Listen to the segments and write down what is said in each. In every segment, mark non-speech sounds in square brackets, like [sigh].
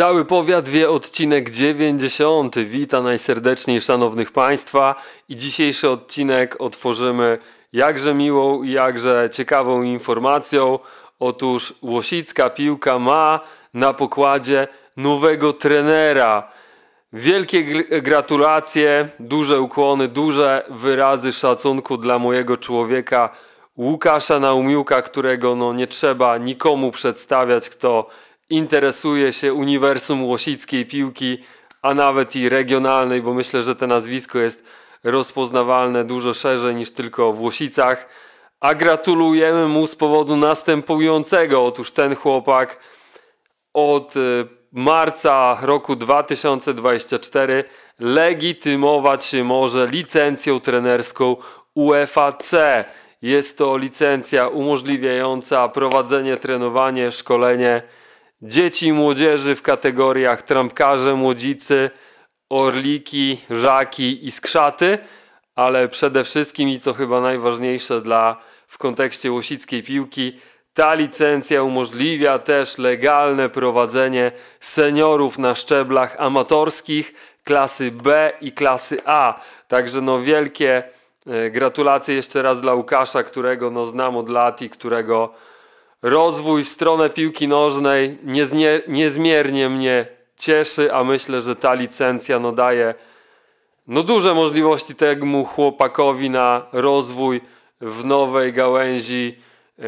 Cały powiat wie odcinek 90. Witam najserdeczniej szanownych państwa i dzisiejszy odcinek otworzymy jakże miłą i jakże ciekawą informacją. Otóż Łosicka piłka ma na pokładzie nowego trenera. Wielkie gratulacje, duże ukłony, duże wyrazy szacunku dla mojego człowieka Łukasza Naumiłka, którego no nie trzeba nikomu przedstawiać, kto interesuje się uniwersum łosickiej piłki, a nawet i regionalnej, bo myślę, że to nazwisko jest rozpoznawalne dużo szerzej niż tylko w Łosicach. A gratulujemy mu z powodu następującego. Otóż ten chłopak od y, marca roku 2024 legitymować się może licencją trenerską UEFA C. Jest to licencja umożliwiająca prowadzenie, trenowanie, szkolenie dzieci i młodzieży w kategoriach trampkarze, młodzicy, orliki, żaki i skrzaty, ale przede wszystkim i co chyba najważniejsze dla w kontekście łosickiej piłki, ta licencja umożliwia też legalne prowadzenie seniorów na szczeblach amatorskich klasy B i klasy A. Także no wielkie e, gratulacje jeszcze raz dla Łukasza, którego no znam od lat i którego Rozwój w stronę piłki nożnej niezmiernie mnie cieszy, a myślę, że ta licencja no daje no duże możliwości temu chłopakowi na rozwój w nowej gałęzi, y,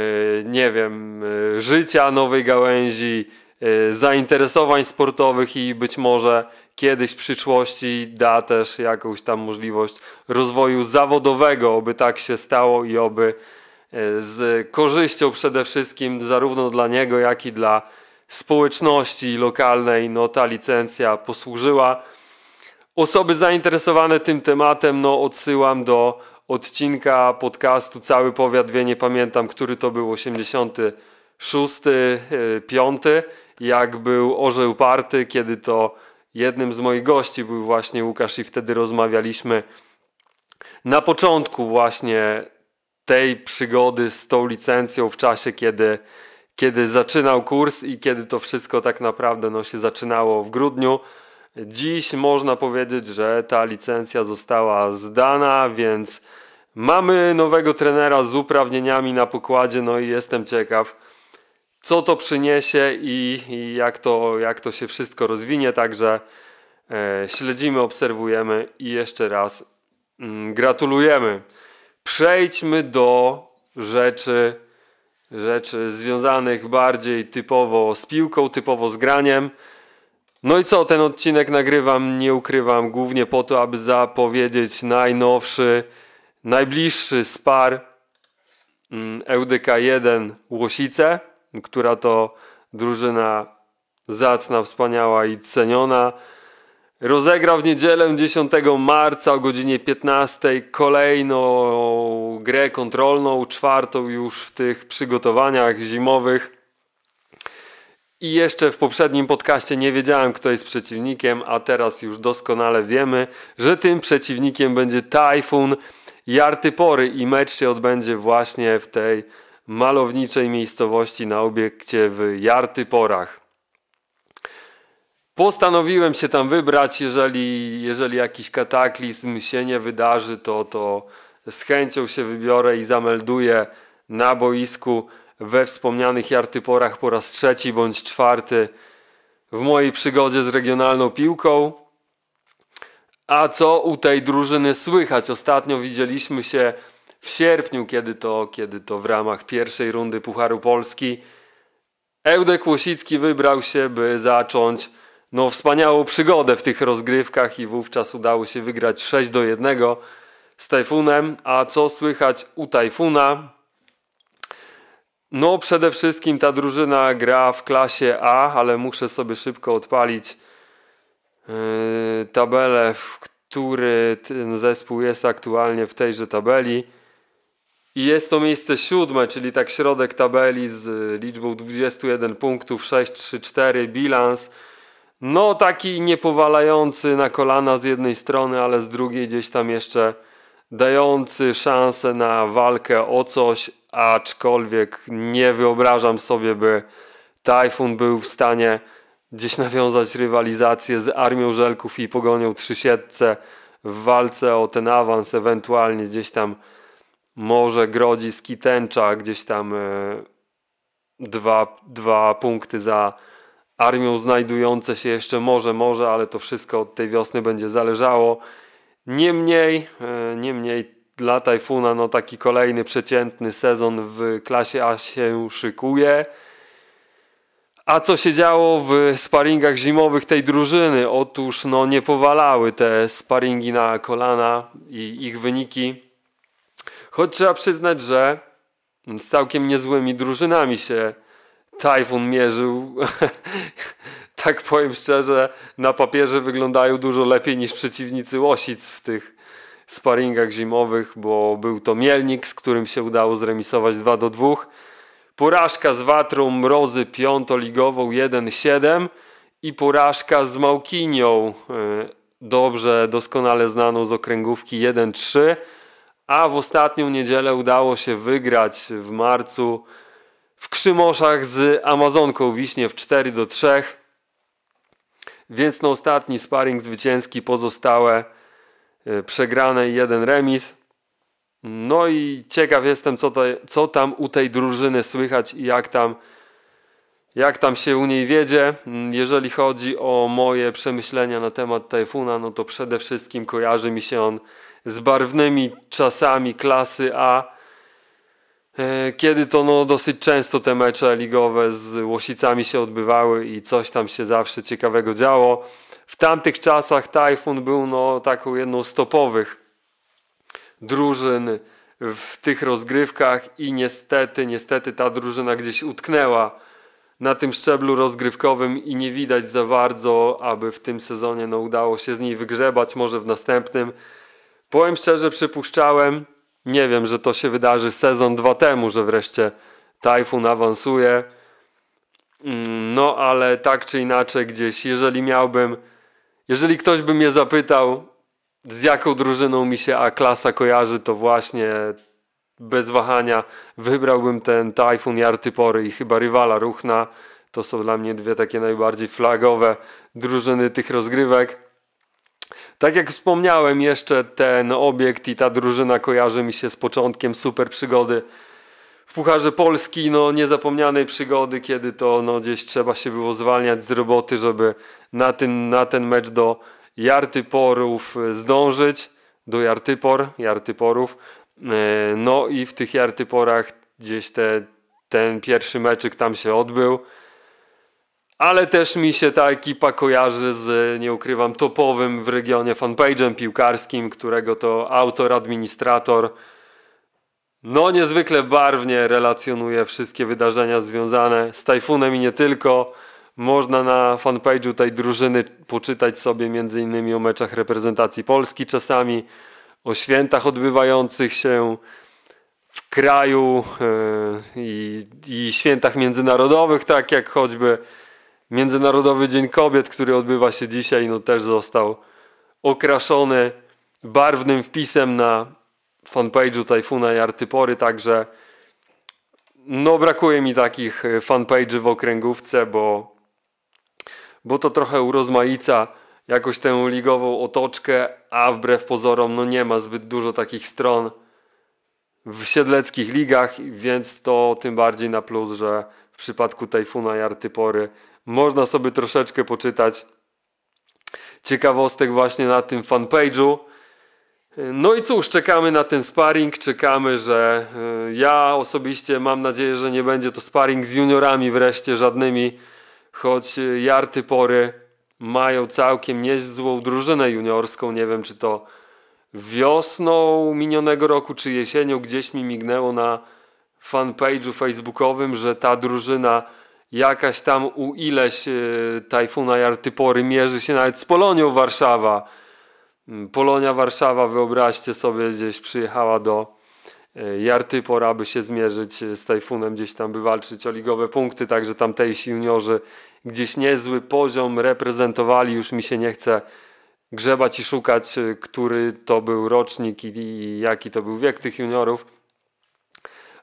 nie wiem, y, życia nowej gałęzi, y, zainteresowań sportowych i być może kiedyś w przyszłości da też jakąś tam możliwość rozwoju zawodowego, oby tak się stało i oby E, z korzyścią przede wszystkim zarówno dla niego, jak i dla społeczności lokalnej no, ta licencja posłużyła. Osoby zainteresowane tym tematem no, odsyłam do odcinka podcastu Cały Powiat Wie, nie pamiętam, który to był, 86, 5, e, jak był Orzeł Party, kiedy to jednym z moich gości był właśnie Łukasz i wtedy rozmawialiśmy na początku właśnie tej przygody z tą licencją w czasie, kiedy, kiedy zaczynał kurs i kiedy to wszystko tak naprawdę no, się zaczynało w grudniu. Dziś można powiedzieć, że ta licencja została zdana, więc mamy nowego trenera z uprawnieniami na pokładzie, no i jestem ciekaw, co to przyniesie i, i jak, to, jak to się wszystko rozwinie. Także e, śledzimy, obserwujemy i jeszcze raz mm, gratulujemy. Przejdźmy do rzeczy, rzeczy związanych bardziej typowo z piłką, typowo z graniem. No i co, ten odcinek nagrywam, nie ukrywam, głównie po to, aby zapowiedzieć najnowszy, najbliższy spar mm, EUDK1 Łosice, która to drużyna zacna, wspaniała i ceniona rozegra w niedzielę 10 marca o godzinie 15 kolejną grę kontrolną, czwartą już w tych przygotowaniach zimowych. I jeszcze w poprzednim podcaście nie wiedziałem, kto jest przeciwnikiem, a teraz już doskonale wiemy, że tym przeciwnikiem będzie Tajfun Jartypory i mecz się odbędzie właśnie w tej malowniczej miejscowości na obiekcie w Jartyporach. Postanowiłem się tam wybrać, jeżeli, jeżeli jakiś kataklizm się nie wydarzy, to, to z chęcią się wybiorę i zamelduję na boisku we wspomnianych jartyporach po raz trzeci bądź czwarty w mojej przygodzie z regionalną piłką. A co u tej drużyny słychać? Ostatnio widzieliśmy się w sierpniu, kiedy to, kiedy to w ramach pierwszej rundy Pucharu Polski Ełdek Łosicki wybrał się, by zacząć no, wspaniałą przygodę w tych rozgrywkach i wówczas udało się wygrać 6 do 1 z Tajfunem. A co słychać u Tajfuna? No przede wszystkim ta drużyna gra w klasie A, ale muszę sobie szybko odpalić e, tabelę, w który ten zespół jest aktualnie w tejże tabeli. I jest to miejsce siódme, czyli tak środek tabeli z liczbą 21 punktów, 6-3-4, bilans no taki niepowalający na kolana z jednej strony, ale z drugiej gdzieś tam jeszcze dający szansę na walkę o coś, aczkolwiek nie wyobrażam sobie, by Tajfun był w stanie gdzieś nawiązać rywalizację z Armią Żelków i Pogonią Trzysiedce w walce o ten awans, ewentualnie gdzieś tam może Grodzi z gdzieś tam e, dwa, dwa punkty za armią znajdujące się jeszcze może, może, ale to wszystko od tej wiosny będzie zależało. Niemniej, e, niemniej dla Tajfuna no taki kolejny przeciętny sezon w klasie A się szykuje. A co się działo w sparingach zimowych tej drużyny? Otóż no, nie powalały te sparingi na kolana i ich wyniki. Choć trzeba przyznać, że z całkiem niezłymi drużynami się Tajfun mierzył, [laughs] tak powiem szczerze, na papierze wyglądają dużo lepiej niż przeciwnicy Łosic w tych sparingach zimowych, bo był to Mielnik, z którym się udało zremisować 2 do 2. Porażka z Watrą Mrozy piątoligową 1-7 i porażka z Małkinią, e, dobrze, doskonale znaną z okręgówki 1-3. A w ostatnią niedzielę udało się wygrać w marcu w Krzymoszach z Amazonką wiśnie w 4 do 3. Więc no ostatni sparring zwycięski, pozostałe e, przegrane i jeden remis. No i ciekaw jestem, co, to, co tam u tej drużyny słychać i jak tam, jak tam się u niej wiedzie. Mm, jeżeli chodzi o moje przemyślenia na temat Tajfuna, no to przede wszystkim kojarzy mi się on z barwnymi czasami klasy A, E, kiedy to no, dosyć często te mecze ligowe z Łosicami się odbywały i coś tam się zawsze ciekawego działo. W tamtych czasach Tajfun był no, taką jedną z topowych drużyn w tych rozgrywkach i niestety, niestety ta drużyna gdzieś utknęła na tym szczeblu rozgrywkowym i nie widać za bardzo, aby w tym sezonie no, udało się z niej wygrzebać, może w następnym. Powiem szczerze, przypuszczałem, nie wiem, że to się wydarzy sezon dwa temu, że wreszcie Tajfun awansuje. Mm, no ale tak czy inaczej gdzieś, jeżeli miałbym, jeżeli ktoś by mnie zapytał, z jaką drużyną mi się A-klasa kojarzy, to właśnie bez wahania wybrałbym ten Tajfun Jartypory i chyba rywala Ruchna. To są dla mnie dwie takie najbardziej flagowe drużyny tych rozgrywek. Tak jak wspomniałem, jeszcze ten obiekt i ta drużyna kojarzy mi się z początkiem super przygody w Pucharze Polski, no niezapomnianej przygody, kiedy to no, gdzieś trzeba się było zwalniać z roboty, żeby na ten, na ten mecz do Jartyporów e, zdążyć, do Jartypor, Jartyporów. E, no i w tych Jartyporach gdzieś te, ten pierwszy meczyk tam się odbył ale też mi się ta ekipa kojarzy z, nie ukrywam, topowym w regionie fanpage'em piłkarskim, którego to autor, administrator no niezwykle barwnie relacjonuje wszystkie wydarzenia związane z Tajfunem i nie tylko. Można na fanpage'u tej drużyny poczytać sobie m.in. o meczach reprezentacji Polski czasami, o świętach odbywających się w kraju yy, i, i świętach międzynarodowych, tak jak choćby Międzynarodowy Dzień Kobiet, który odbywa się dzisiaj, no też został okraszony barwnym wpisem na fanpage'u Tajfuna i Artypory, także no brakuje mi takich y, fanpage'y w okręgówce, bo, bo to trochę urozmaica jakoś tę ligową otoczkę, a wbrew pozorom no nie ma zbyt dużo takich stron w siedleckich ligach, więc to tym bardziej na plus, że w przypadku Tajfuna i Artypory można sobie troszeczkę poczytać ciekawostek właśnie na tym fanpage'u. No i cóż, czekamy na ten sparring, czekamy, że y, ja osobiście mam nadzieję, że nie będzie to sparring z juniorami wreszcie żadnymi, choć y, jarty pory mają całkiem niezłą drużynę juniorską, nie wiem czy to wiosną minionego roku czy jesienią gdzieś mi mignęło na fanpage'u facebookowym, że ta drużyna jakaś tam u ileś y, Tajfuna Jartypory mierzy się nawet z Polonią Warszawa. Mm, Polonia Warszawa, wyobraźcie sobie, gdzieś przyjechała do Jartypor, y, aby się zmierzyć y, z Tajfunem, gdzieś tam by walczyć o ligowe punkty, także tamtejsi juniorzy gdzieś niezły poziom reprezentowali, już mi się nie chce grzebać i szukać, który to był rocznik i, i jaki to był wiek tych juniorów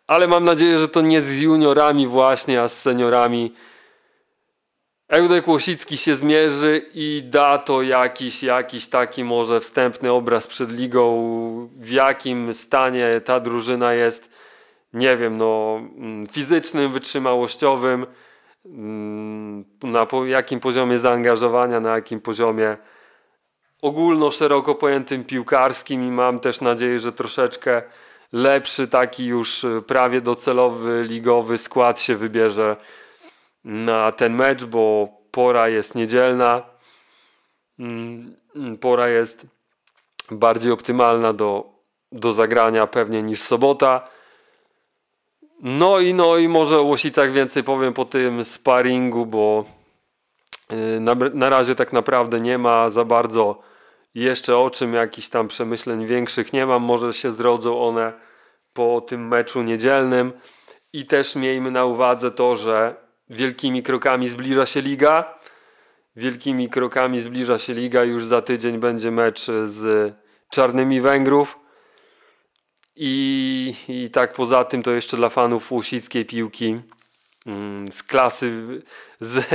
ale mam nadzieję, że to nie z juniorami właśnie, a z seniorami. Eudek Łosicki się zmierzy i da to jakiś, jakiś taki może wstępny obraz przed ligą, w jakim stanie ta drużyna jest, nie wiem, no mm, fizycznym, wytrzymałościowym, mm, na jakim poziomie zaangażowania, na jakim poziomie ogólno szeroko pojętym piłkarskim i mam też nadzieję, że troszeczkę lepszy taki już y, prawie docelowy ligowy skład się wybierze na ten mecz, bo pora jest niedzielna. Mm, mm, pora jest bardziej optymalna do, do zagrania pewnie niż sobota. No i no i może o Łosicach więcej powiem po tym sparingu, bo y, na, na razie tak naprawdę nie ma za bardzo jeszcze o czym jakichś tam przemyśleń większych nie mam. Może się zrodzą one po tym meczu niedzielnym. I też miejmy na uwadze to, że wielkimi krokami zbliża się liga. Wielkimi krokami zbliża się liga. Już za tydzień będzie mecz z Czarnymi Węgrów. I, i tak poza tym to jeszcze dla fanów łosickiej piłki mm, z klasy, z,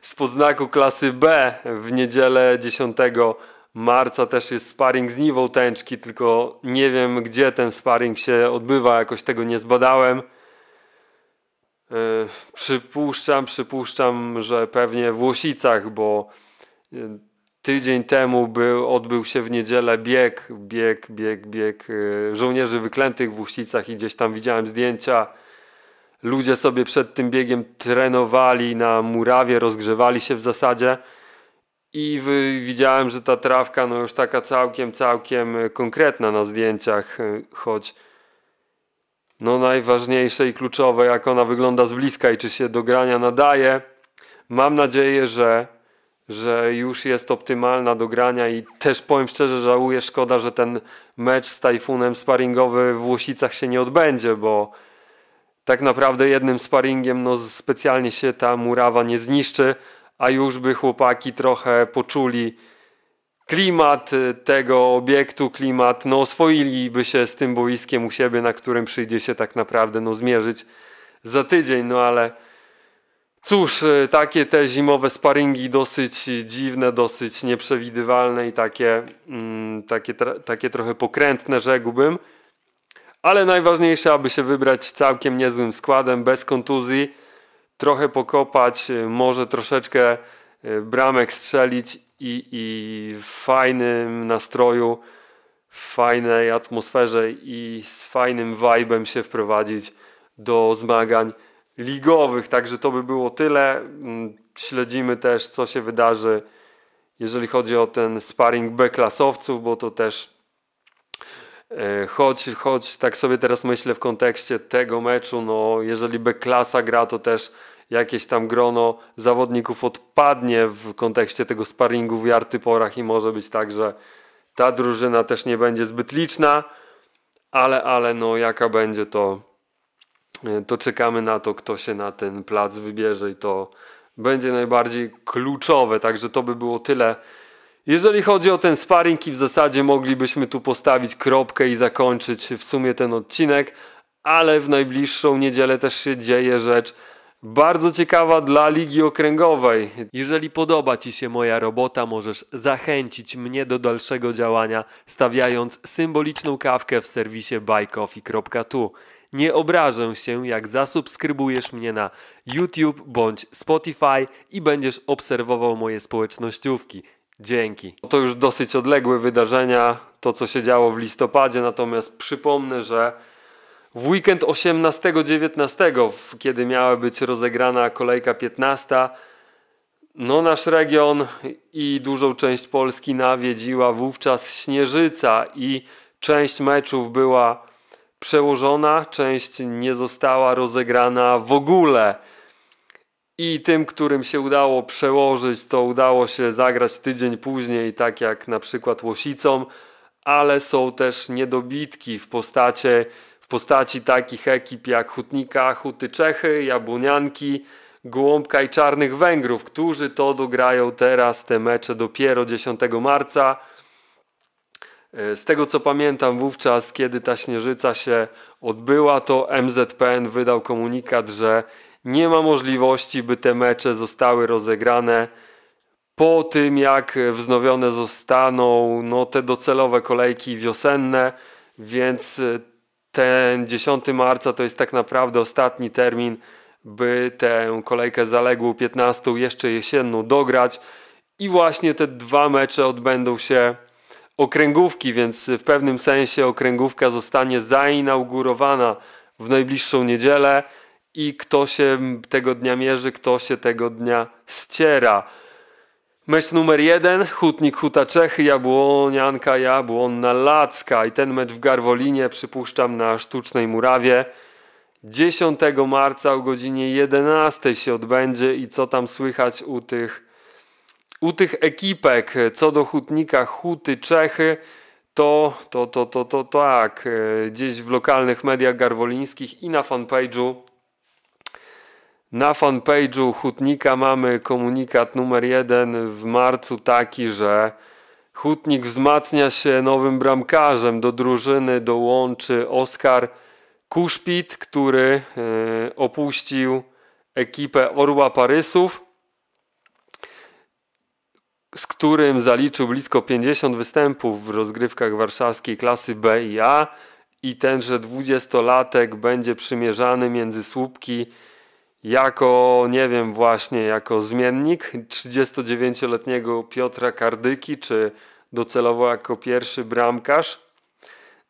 z podznaku klasy B w niedzielę 10 marca też jest sparring z Niwą Tęczki, tylko nie wiem gdzie ten sparring się odbywa, jakoś tego nie zbadałem. Yy, przypuszczam, przypuszczam, że pewnie w Łosicach, bo yy, tydzień temu był, odbył się w niedzielę bieg, bieg, bieg, bieg yy, żołnierzy wyklętych w Łosicach i gdzieś tam widziałem zdjęcia. Ludzie sobie przed tym biegiem trenowali na murawie, rozgrzewali się w zasadzie. I widziałem, że ta trawka no już taka całkiem, całkiem e, konkretna na zdjęciach, e, choć no najważniejsze i kluczowe, jak ona wygląda z bliska i czy się do grania nadaje. Mam nadzieję, że, że już jest optymalna do grania i też powiem szczerze, żałuję, szkoda, że ten mecz z Tajfunem sparingowy w Łosicach się nie odbędzie, bo tak naprawdę jednym sparingiem no specjalnie się ta murawa nie zniszczy, a już by chłopaki trochę poczuli klimat y, tego obiektu, klimat, no oswoiliby się z tym boiskiem u siebie, na którym przyjdzie się tak naprawdę no, zmierzyć za tydzień, no ale cóż, y, takie te zimowe sparingi dosyć dziwne, dosyć nieprzewidywalne i takie, mm, takie, takie trochę pokrętne rzekłbym, ale najważniejsze, aby się wybrać całkiem niezłym składem, bez kontuzji, trochę pokopać, y, może troszeczkę y, bramek strzelić i, i w fajnym nastroju, w fajnej atmosferze i z fajnym vibe'em się wprowadzić do zmagań ligowych. Także to by było tyle. Mm, śledzimy też, co się wydarzy, jeżeli chodzi o ten sparring B-klasowców, bo to też Choć, e, choć tak sobie teraz myślę w kontekście tego meczu, no jeżeli by klasa gra, to też jakieś tam grono zawodników odpadnie w kontekście tego sparringu w jartyporach i może być tak, że ta drużyna też nie będzie zbyt liczna, ale, ale no jaka będzie to, e, to czekamy na to, kto się na ten plac wybierze i to będzie najbardziej kluczowe, także to by było tyle jeżeli chodzi o ten sparring i w zasadzie moglibyśmy tu postawić kropkę i zakończyć w sumie ten odcinek, ale w najbliższą niedzielę też się dzieje rzecz bardzo ciekawa dla Ligi Okręgowej. Jeżeli podoba Ci się moja robota, możesz zachęcić mnie do dalszego działania, stawiając symboliczną kawkę w serwisie buycoffee.tu. Nie obrażę się, jak zasubskrybujesz mnie na YouTube bądź Spotify i będziesz obserwował moje społecznościówki. Dzięki. To już dosyć odległe wydarzenia, to co się działo w listopadzie, natomiast przypomnę, że w weekend 18-19, kiedy miała być rozegrana kolejka 15, no nasz region i dużą część Polski nawiedziła wówczas śnieżyca i część meczów była przełożona, część nie została rozegrana w ogóle. I tym, którym się udało przełożyć, to udało się zagrać tydzień później, tak jak na przykład Łosicom, ale są też niedobitki w, postaci w postaci takich ekip jak Hutnika, Huty Czechy, Jabłonianki, Gołąbka i Czarnych Węgrów, którzy to dograją teraz te mecze dopiero 10 marca. E, z tego co pamiętam, wówczas, kiedy ta śnieżyca się odbyła, to MZPN wydał komunikat, że nie ma możliwości, by te mecze zostały rozegrane po tym, jak wznowione zostaną no, te docelowe kolejki wiosenne, więc e, ten 10 marca to jest tak naprawdę ostatni termin, by tę kolejkę zaległą 15 jeszcze jesienną dograć. I właśnie te dwa mecze odbędą się okręgówki, więc w pewnym sensie okręgówka zostanie zainaugurowana w najbliższą niedzielę i kto się tego dnia mierzy, kto się tego dnia ściera. Mecz numer jeden, Hutnik Huta Czechy, Jabłonianka Jabłonna Lacka i ten mecz w Garwolinie, przypuszczam na sztucznej murawie. 10 marca o godzinie 11 się odbędzie i co tam słychać u tych, u tych ekipek. Co do Hutnika Huty Czechy, to, to, to, to, to tak, gdzieś w lokalnych mediach garwolińskich i na fanpage'u na fanpage'u Hutnika mamy komunikat numer jeden w marcu taki, że Hutnik wzmacnia się nowym bramkarzem. Do drużyny dołączy Oskar Kuszpit, który e, opuścił ekipę Orła Parysów, z którym zaliczył blisko 50 występów w rozgrywkach warszawskiej klasy B i A i tenże 20-latek będzie przymierzany między słupki jako, nie wiem, właśnie jako zmiennik 39-letniego Piotra Kardyki, czy docelowo jako pierwszy bramkarz.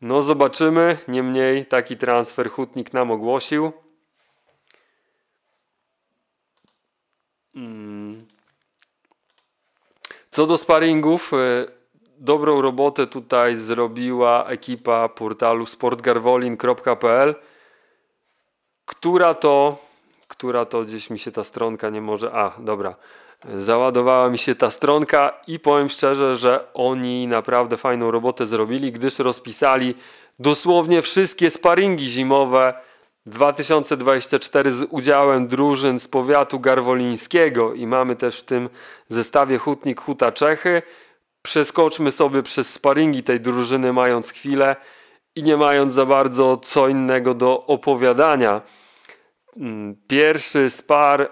No zobaczymy, niemniej taki transfer Hutnik nam ogłosił. Hmm. Co do sparingów, y, dobrą robotę tutaj zrobiła ekipa portalu sportgarwolin.pl, która to która to gdzieś mi się ta stronka nie może. A, dobra. Załadowała mi się ta stronka i powiem szczerze, że oni naprawdę fajną robotę zrobili, gdyż rozpisali dosłownie wszystkie sparingi zimowe 2024 z udziałem drużyn z powiatu garwolińskiego i mamy też w tym zestawie Hutnik Huta Czechy. Przeskoczmy sobie przez sparingi tej drużyny mając chwilę i nie mając za bardzo co innego do opowiadania. Mm, pierwszy spar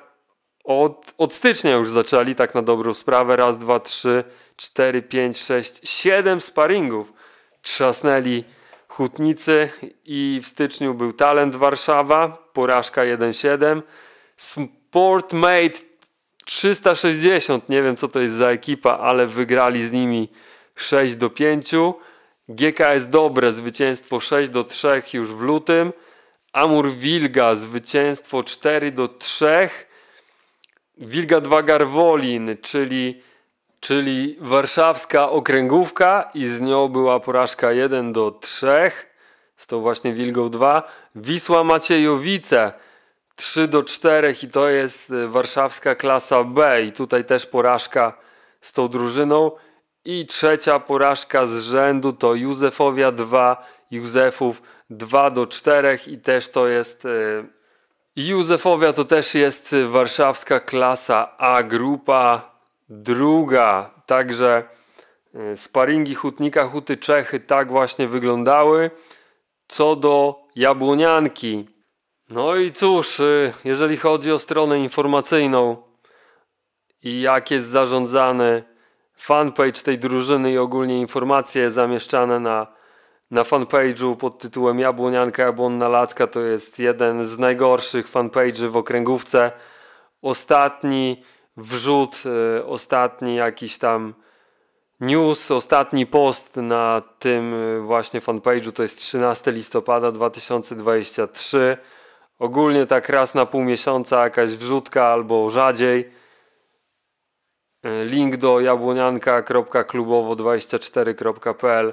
od, od stycznia już zaczęli, tak na dobrą sprawę. Raz, dwa, trzy, cztery, pięć, sześć, siedem sparingów trzasnęli hutnicy i w styczniu był Talent Warszawa, porażka 1-7. Sportmate 360, nie wiem co to jest za ekipa, ale wygrali z nimi 6 do 5. GKS Dobre, zwycięstwo 6 do 3 już w lutym. Amur Wilga, zwycięstwo 4 do 3. Wilga 2 Garwolin, czyli, czyli warszawska okręgówka i z nią była porażka 1 do 3. Z tą właśnie Wilgą 2. Wisła Maciejowice 3 do 4 i to jest e, warszawska klasa B i tutaj też porażka z tą drużyną. I trzecia porażka z rzędu to Józefowia 2, Józefów 2 do 4 i też to jest y, Józefowia to też jest y, warszawska klasa A grupa druga, także y, sparingi Hutnika Huty Czechy tak właśnie wyglądały. Co do Jabłonianki, no i cóż, jeżeli chodzi o stronę informacyjną i jak jest zarządzany fanpage tej drużyny i ogólnie informacje zamieszczane na na fanpage'u pod tytułem Jabłonianka Jabłonna Lacka to jest jeden z najgorszych fanpage'y w okręgówce. Ostatni wrzut, e, ostatni jakiś tam news, ostatni post na tym e, właśnie fanpage'u to jest 13 listopada 2023. Ogólnie tak raz na pół miesiąca jakaś wrzutka albo rzadziej. E, link do jabłonianka.klubowo24.pl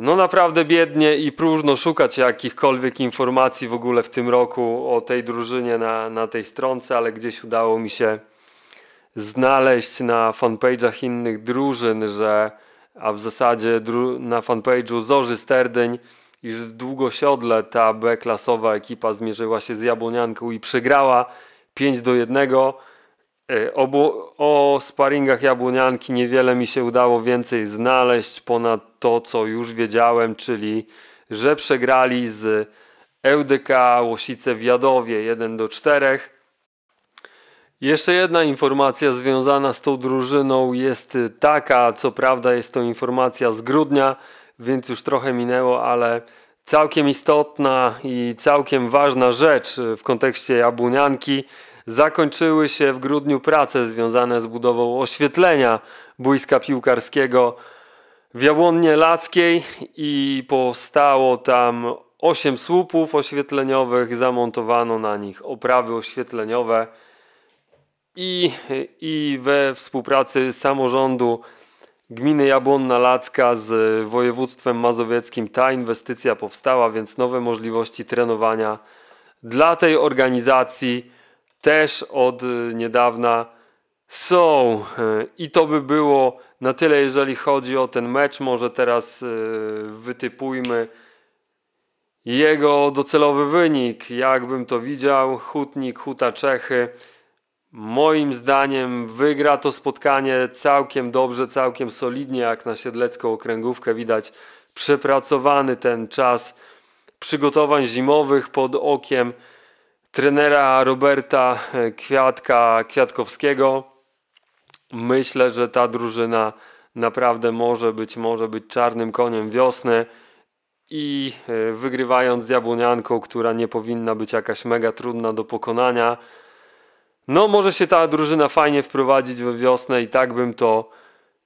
no naprawdę biednie i próżno szukać jakichkolwiek informacji w ogóle w tym roku o tej drużynie na, na tej stronce, ale gdzieś udało mi się znaleźć na fanpage'ach innych drużyn, że a w zasadzie na fanpage'u Zorzy Sterdyń iż w Długosiodle ta B-klasowa ekipa zmierzyła się z Jabłonianką i przegrała 5 do 1. E, obu, o sparingach Jabłonianki niewiele mi się udało więcej znaleźć, ponad to, co już wiedziałem, czyli że przegrali z LDK e Łosice w Jadowie 1 do 4. Jeszcze jedna informacja związana z tą drużyną jest taka, co prawda jest to informacja z grudnia, więc już trochę minęło, ale całkiem istotna i całkiem ważna rzecz w kontekście Jabłonianki. Zakończyły się w grudniu prace związane z budową oświetlenia boiska piłkarskiego w Jałonnie Lackiej i powstało tam 8 słupów oświetleniowych, zamontowano na nich oprawy oświetleniowe i, i we współpracy samorządu gminy Jabłonna Lacka z województwem mazowieckim ta inwestycja powstała, więc nowe możliwości trenowania dla tej organizacji też od niedawna są. E, I to by było na tyle, jeżeli chodzi o ten mecz. Może teraz e, wytypujmy jego docelowy wynik. Jakbym to widział, Hutnik, Huta Czechy. Moim zdaniem wygra to spotkanie całkiem dobrze, całkiem solidnie, jak na siedlecką okręgówkę widać przepracowany ten czas przygotowań zimowych pod okiem trenera Roberta e, Kwiatka Kwiatkowskiego. Myślę, że ta drużyna naprawdę może być, może być czarnym koniem wiosny i e, wygrywając z Jabłonianką, która nie powinna być jakaś mega trudna do pokonania, no może się ta drużyna fajnie wprowadzić we wiosnę i tak bym to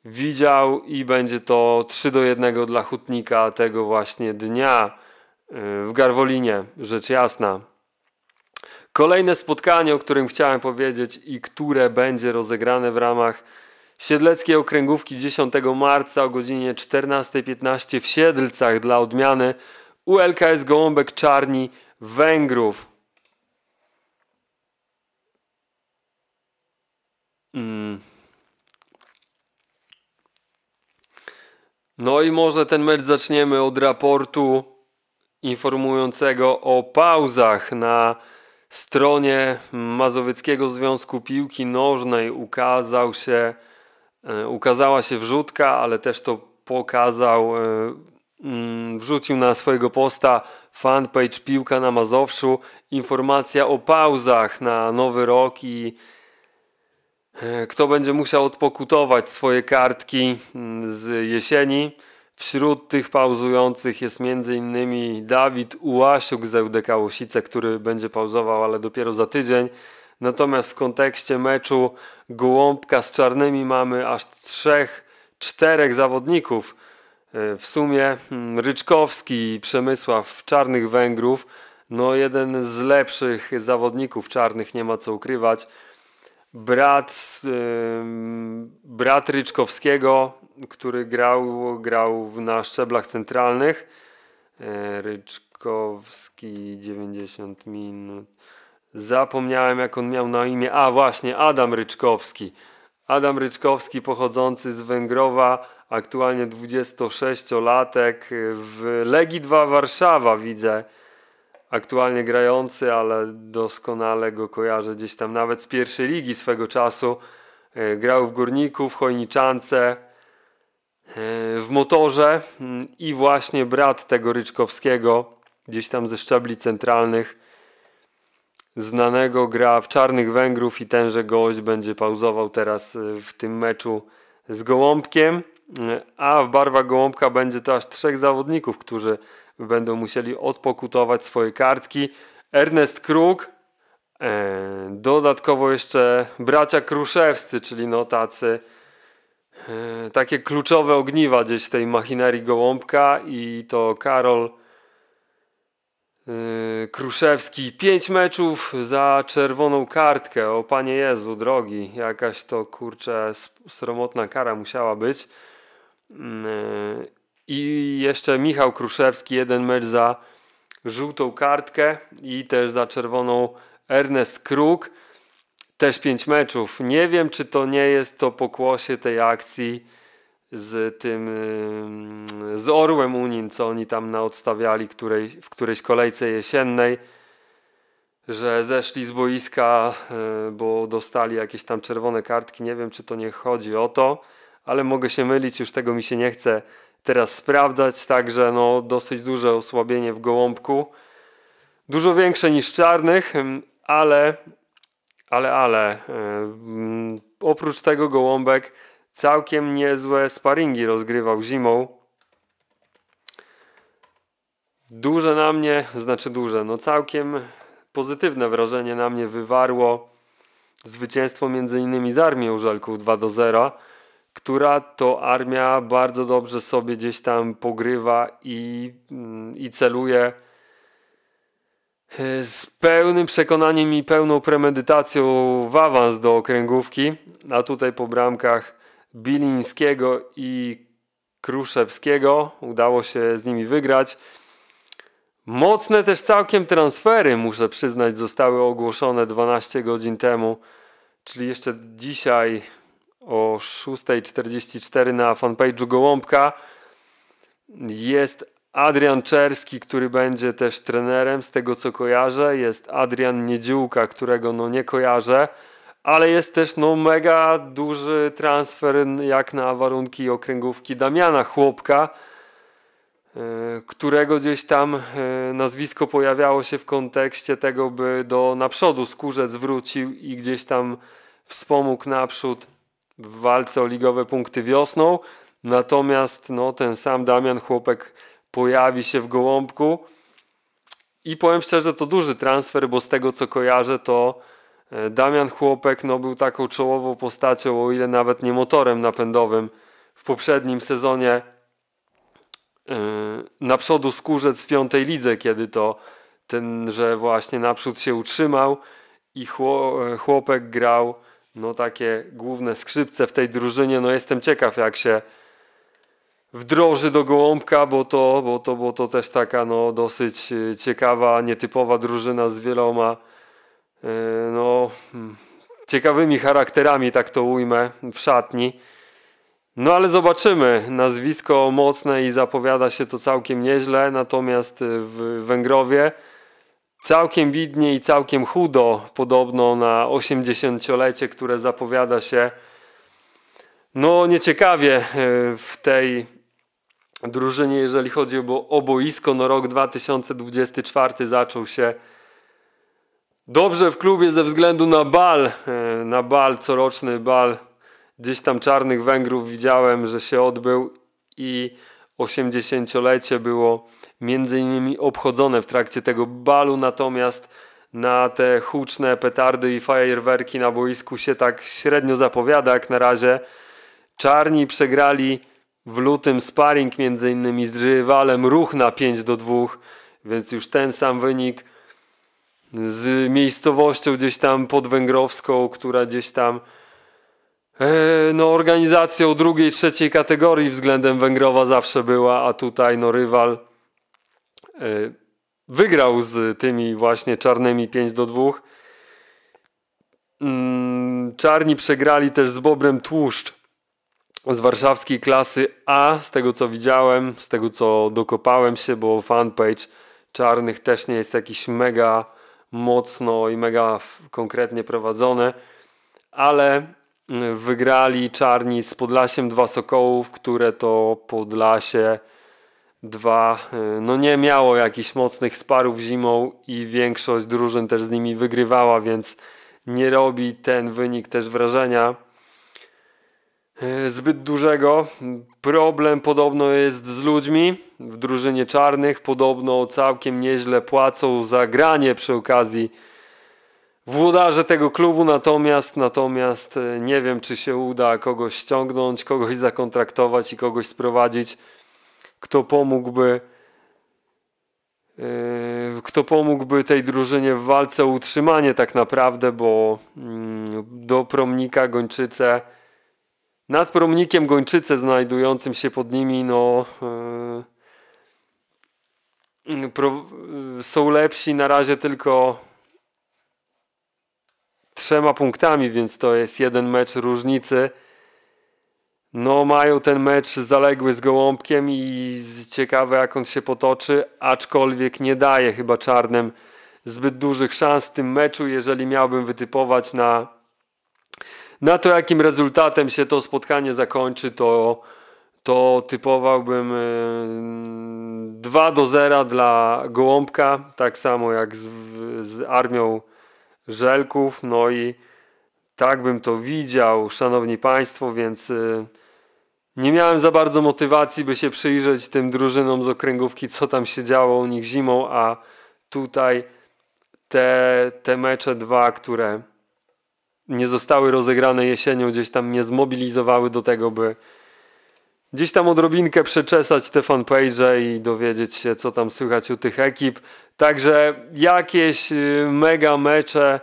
widział i będzie to 3 do 1 dla Hutnika tego właśnie dnia e, w Garwolinie, rzecz jasna. Kolejne spotkanie, o którym chciałem powiedzieć i które będzie rozegrane w ramach Siedleckiej Okręgówki 10 marca o godzinie 14.15 w Siedlcach dla odmiany ULKS Gołąbek Czarni Węgrów. Mm. No i może ten mecz zaczniemy od raportu informującego o pauzach na stronie Mazowieckiego Związku Piłki Nożnej ukazał się, e, ukazała się wrzutka, ale też to pokazał, e, mm, wrzucił na swojego posta fanpage Piłka na Mazowszu informacja o pauzach na nowy rok i e, kto będzie musiał odpokutować swoje kartki mm, z jesieni. Wśród tych pauzujących jest m.in. Dawid Ułasiuk z LDK Łosice, który będzie pauzował, ale dopiero za tydzień. Natomiast w kontekście meczu Gołąbka z Czarnymi mamy aż trzech, czterech zawodników. E, w sumie mm, Ryczkowski i Przemysław Czarnych Węgrów, no jeden z lepszych zawodników czarnych, nie ma co ukrywać brat, brat Ryczkowskiego, który grał, grał na szczeblach centralnych. E, Ryczkowski 90 minut. Zapomniałem jak on miał na imię. A właśnie, Adam Ryczkowski. Adam Ryczkowski pochodzący z Węgrowa, aktualnie 26-latek w Legii 2 Warszawa widzę aktualnie grający, ale doskonale go kojarzę gdzieś tam nawet z pierwszej ligi swego czasu. E, grał w Górniku, w Chojniczance, e, w Motorze mm, i właśnie brat tego Ryczkowskiego, gdzieś tam ze szczebli centralnych, znanego gra w Czarnych Węgrów i tenże gość będzie pauzował teraz e, w tym meczu z Gołąbkiem, a w barwach Gołąbka będzie to aż trzech zawodników, którzy będą musieli odpokutować swoje kartki. Ernest Kruk, e, dodatkowo jeszcze bracia Kruszewscy, czyli no tacy e, takie kluczowe ogniwa gdzieś w tej machinerii Gołąbka i to Karol e, Kruszewski. Pięć meczów za czerwoną kartkę. O Panie Jezu, drogi. Jakaś to kurczę sromotna kara musiała być. Mm, i jeszcze Michał Kruszewski, jeden mecz za żółtą kartkę i też za czerwoną Ernest Kruk. Też pięć meczów. Nie wiem, czy to nie jest to pokłosie tej akcji z tym z Orłem Unin, co oni tam naodstawiali której, w którejś kolejce jesiennej, że zeszli z boiska, e, bo dostali jakieś tam czerwone kartki. Nie wiem, czy to nie chodzi o to, ale mogę się mylić, już tego mi się nie chce teraz sprawdzać, także no, dosyć duże osłabienie w gołąbku. Dużo większe niż czarnych, mm, ale, ale, ale yy, oprócz tego gołąbek całkiem niezłe sparingi rozgrywał zimą. Duże na mnie, znaczy duże, no całkiem pozytywne wrażenie na mnie wywarło zwycięstwo między innymi z Armią Żelków 2 do 0 która to armia bardzo dobrze sobie gdzieś tam pogrywa i, mm, i celuje e, z pełnym przekonaniem i pełną premedytacją w awans do okręgówki, a tutaj po bramkach Bilińskiego i Kruszewskiego udało się z nimi wygrać. Mocne też całkiem transfery, muszę przyznać, zostały ogłoszone 12 godzin temu, czyli jeszcze dzisiaj o 6.44 na fanpage'u Gołąbka jest Adrian Czerski, który będzie też trenerem, z tego co kojarzę. Jest Adrian Niedziółka, którego no nie kojarzę, ale jest też no mega duży transfer jak na warunki okręgówki Damiana Chłopka, e, którego gdzieś tam e, nazwisko pojawiało się w kontekście tego, by do naprzodu skórzec wrócił i gdzieś tam wspomógł naprzód w walce o ligowe punkty wiosną. Natomiast no, ten sam Damian Chłopek pojawi się w Gołąbku. I powiem szczerze, to duży transfer, bo z tego co kojarzę, to e, Damian Chłopek no, był taką czołową postacią, o ile nawet nie motorem napędowym w poprzednim sezonie e, na przodu skórzec w piątej lidze, kiedy to tenże właśnie naprzód się utrzymał i e, chłopek grał no takie główne skrzypce w tej drużynie. No jestem ciekaw, jak się wdroży do Gołąbka, bo to, bo to, bo to też taka no, dosyć y, ciekawa, nietypowa drużyna z wieloma y, no, hmm, ciekawymi charakterami, tak to ujmę, w szatni. No ale zobaczymy. Nazwisko mocne i zapowiada się to całkiem nieźle, natomiast y, w Węgrowie całkiem widnie i całkiem chudo podobno na 80-lecie, które zapowiada się no nieciekawie e, w tej drużynie, jeżeli chodzi o, o boisko. No rok 2024 zaczął się dobrze w klubie ze względu na bal, e, na bal, coroczny bal. Gdzieś tam czarnych Węgrów widziałem, że się odbył i 80-lecie było między innymi obchodzone w trakcie tego balu, natomiast na te huczne petardy i fajerwerki na boisku się tak średnio zapowiada jak na razie. Czarni przegrali w lutym sparring między innymi z rywalem Ruch na 5 do 2, więc już ten sam wynik z miejscowością gdzieś tam podwęgrowską, która gdzieś tam E, no, organizacją drugiej, trzeciej kategorii względem Węgrowa zawsze była, a tutaj no, rywal e, wygrał z tymi właśnie czarnymi 5 do 2. Mm, czarni przegrali też z Bobrem Tłuszcz z warszawskiej klasy A, z tego co widziałem, z tego co dokopałem się, bo fanpage czarnych też nie jest jakiś mega mocno i mega konkretnie prowadzone ale wygrali czarni z Podlasiem dwa Sokołów, które to Podlasie dwa, y, no nie miało jakichś mocnych sparów zimą i większość drużyn też z nimi wygrywała, więc nie robi ten wynik też wrażenia y, zbyt dużego. Problem podobno jest z ludźmi w drużynie czarnych. Podobno całkiem nieźle płacą za granie przy okazji włodarze tego klubu, natomiast, natomiast e, nie wiem, czy się uda kogoś ściągnąć, kogoś zakontraktować i kogoś sprowadzić, kto pomógłby e, kto pomógłby tej drużynie w walce o utrzymanie tak naprawdę, bo mm, do Promnika Gończyce nad Promnikiem Gończyce znajdującym się pod nimi no e, mm, są lepsi na razie tylko trzema punktami, więc to jest jeden mecz różnicy. No, mają ten mecz zaległy z gołąbkiem i ciekawe jak on się potoczy, aczkolwiek nie daje chyba czarnym zbyt dużych szans w tym meczu, jeżeli miałbym wytypować na, na to, jakim rezultatem się to spotkanie zakończy, to, to typowałbym 2 e, do 0 dla Gołąbka, tak samo jak z, z Armią żelków, no i tak bym to widział, szanowni państwo, więc y, nie miałem za bardzo motywacji, by się przyjrzeć tym drużynom z okręgówki, co tam się działo u nich zimą, a tutaj te, te mecze dwa, które nie zostały rozegrane jesienią, gdzieś tam mnie zmobilizowały do tego, by gdzieś tam odrobinkę przeczesać te fanpage i dowiedzieć się, co tam słychać u tych ekip. Także jakieś y, mega mecze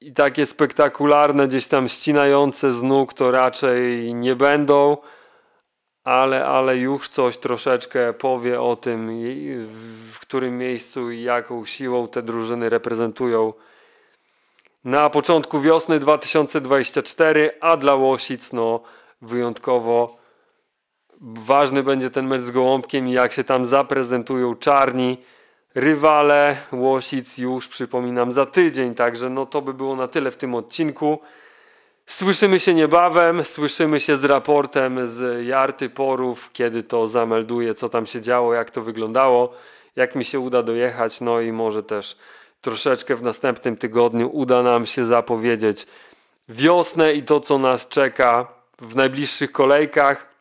i takie spektakularne, gdzieś tam ścinające z nóg to raczej nie będą, ale, ale już coś troszeczkę powie o tym, w którym miejscu i jaką siłą te drużyny reprezentują na początku wiosny 2024, a dla Łosic no wyjątkowo ważny będzie ten mecz z Gołąbkiem i jak się tam zaprezentują czarni rywale Łosic już przypominam za tydzień, także no to by było na tyle w tym odcinku. Słyszymy się niebawem, słyszymy się z raportem z Jarty Porów, kiedy to zamelduję, co tam się działo, jak to wyglądało, jak mi się uda dojechać, no i może też troszeczkę w następnym tygodniu uda nam się zapowiedzieć wiosnę i to, co nas czeka w najbliższych kolejkach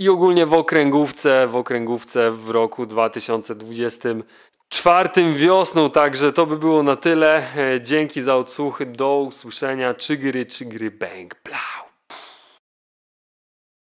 i ogólnie w okręgówce, w okręgówce w roku 2024 wiosną, także to by było na tyle. E, dzięki za odsłuchy, do usłyszenia, czy gry, czy gry, bang, blau.